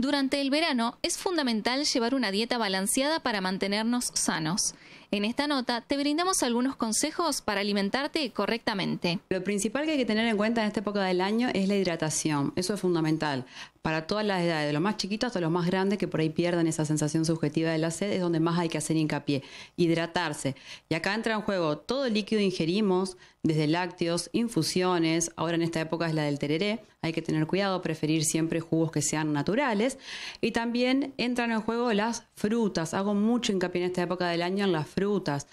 Durante el verano es fundamental llevar una dieta balanceada para mantenernos sanos. En esta nota te brindamos algunos consejos para alimentarte correctamente. Lo principal que hay que tener en cuenta en esta época del año es la hidratación. Eso es fundamental. Para todas las edades, de los más chiquitos hasta los más grandes que por ahí pierdan esa sensación subjetiva de la sed, es donde más hay que hacer hincapié. Hidratarse. Y acá entra en juego todo el líquido ingerimos, desde lácteos, infusiones, ahora en esta época es la del tereré, hay que tener cuidado, preferir siempre jugos que sean naturales. Y también entran en juego las frutas. Hago mucho hincapié en esta época del año en las frutas frutas,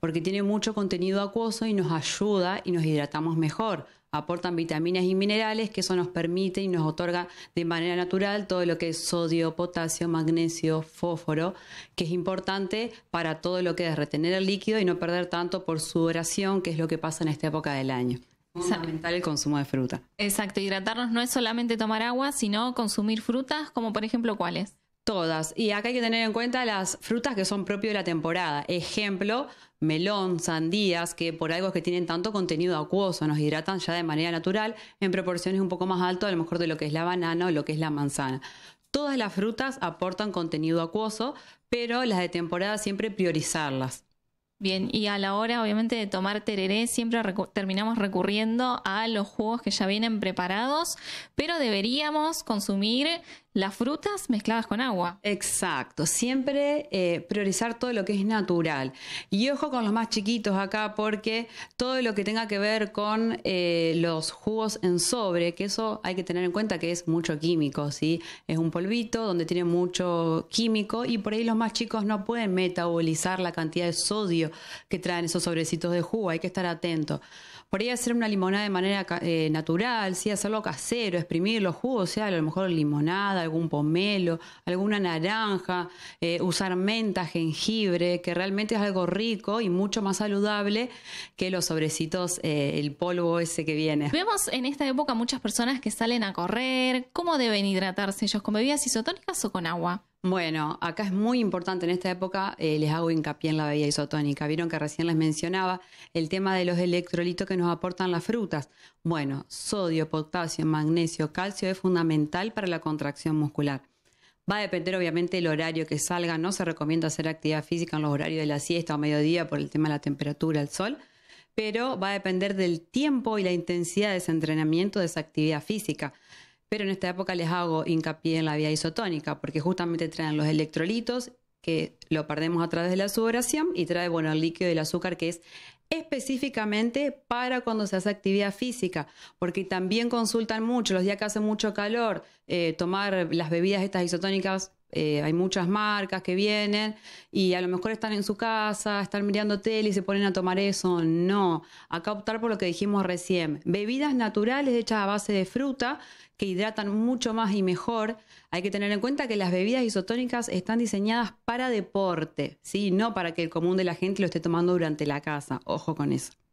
porque tiene mucho contenido acuoso y nos ayuda y nos hidratamos mejor. Aportan vitaminas y minerales que eso nos permite y nos otorga de manera natural todo lo que es sodio, potasio, magnesio, fósforo, que es importante para todo lo que es retener el líquido y no perder tanto por sudoración, que es lo que pasa en esta época del año. Fundamental el consumo de fruta. Exacto, hidratarnos no es solamente tomar agua, sino consumir frutas, como por ejemplo cuáles. Todas. Y acá hay que tener en cuenta las frutas que son propias de la temporada. Ejemplo, melón, sandías, que por algo es que tienen tanto contenido acuoso, nos hidratan ya de manera natural en proporciones un poco más altas, a lo mejor de lo que es la banana o lo que es la manzana. Todas las frutas aportan contenido acuoso, pero las de temporada siempre priorizarlas. Bien, y a la hora obviamente de tomar tereré siempre terminamos recurriendo a los jugos que ya vienen preparados, pero deberíamos consumir las frutas mezcladas con agua. Exacto, siempre eh, priorizar todo lo que es natural. Y ojo con los más chiquitos acá porque todo lo que tenga que ver con eh, los jugos en sobre, que eso hay que tener en cuenta que es mucho químico, ¿sí? Es un polvito donde tiene mucho químico y por ahí los más chicos no pueden metabolizar la cantidad de sodio que traen esos sobrecitos de jugo, hay que estar atento. Por ahí hacer una limonada de manera eh, natural, ¿sí? Hacerlo casero, exprimir los jugos, o sea, a lo mejor limonada, algún pomelo, alguna naranja, eh, usar menta, jengibre, que realmente es algo rico y mucho más saludable que los sobrecitos, eh, el polvo ese que viene. Vemos en esta época muchas personas que salen a correr. ¿Cómo deben hidratarse ellos? ¿Con bebidas isotónicas o con agua? Bueno, acá es muy importante en esta época, eh, les hago hincapié en la bebida isotónica. Vieron que recién les mencionaba el tema de los electrolitos que nos aportan las frutas. Bueno, sodio, potasio, magnesio, calcio es fundamental para la contracción muscular. Va a depender obviamente el horario que salga, no se recomienda hacer actividad física en los horarios de la siesta o mediodía por el tema de la temperatura, el sol, pero va a depender del tiempo y la intensidad de ese entrenamiento, de esa actividad física. Pero en esta época les hago hincapié en la vía isotónica, porque justamente traen los electrolitos, que lo perdemos a través de la sudoración, y trae, bueno, el líquido del azúcar, que es específicamente para cuando se hace actividad física, porque también consultan mucho, los días que hace mucho calor, eh, tomar las bebidas estas isotónicas eh, hay muchas marcas que vienen y a lo mejor están en su casa, están mirando tele y se ponen a tomar eso. No, acá optar por lo que dijimos recién. Bebidas naturales hechas a base de fruta que hidratan mucho más y mejor. Hay que tener en cuenta que las bebidas isotónicas están diseñadas para deporte, ¿sí? no para que el común de la gente lo esté tomando durante la casa. Ojo con eso.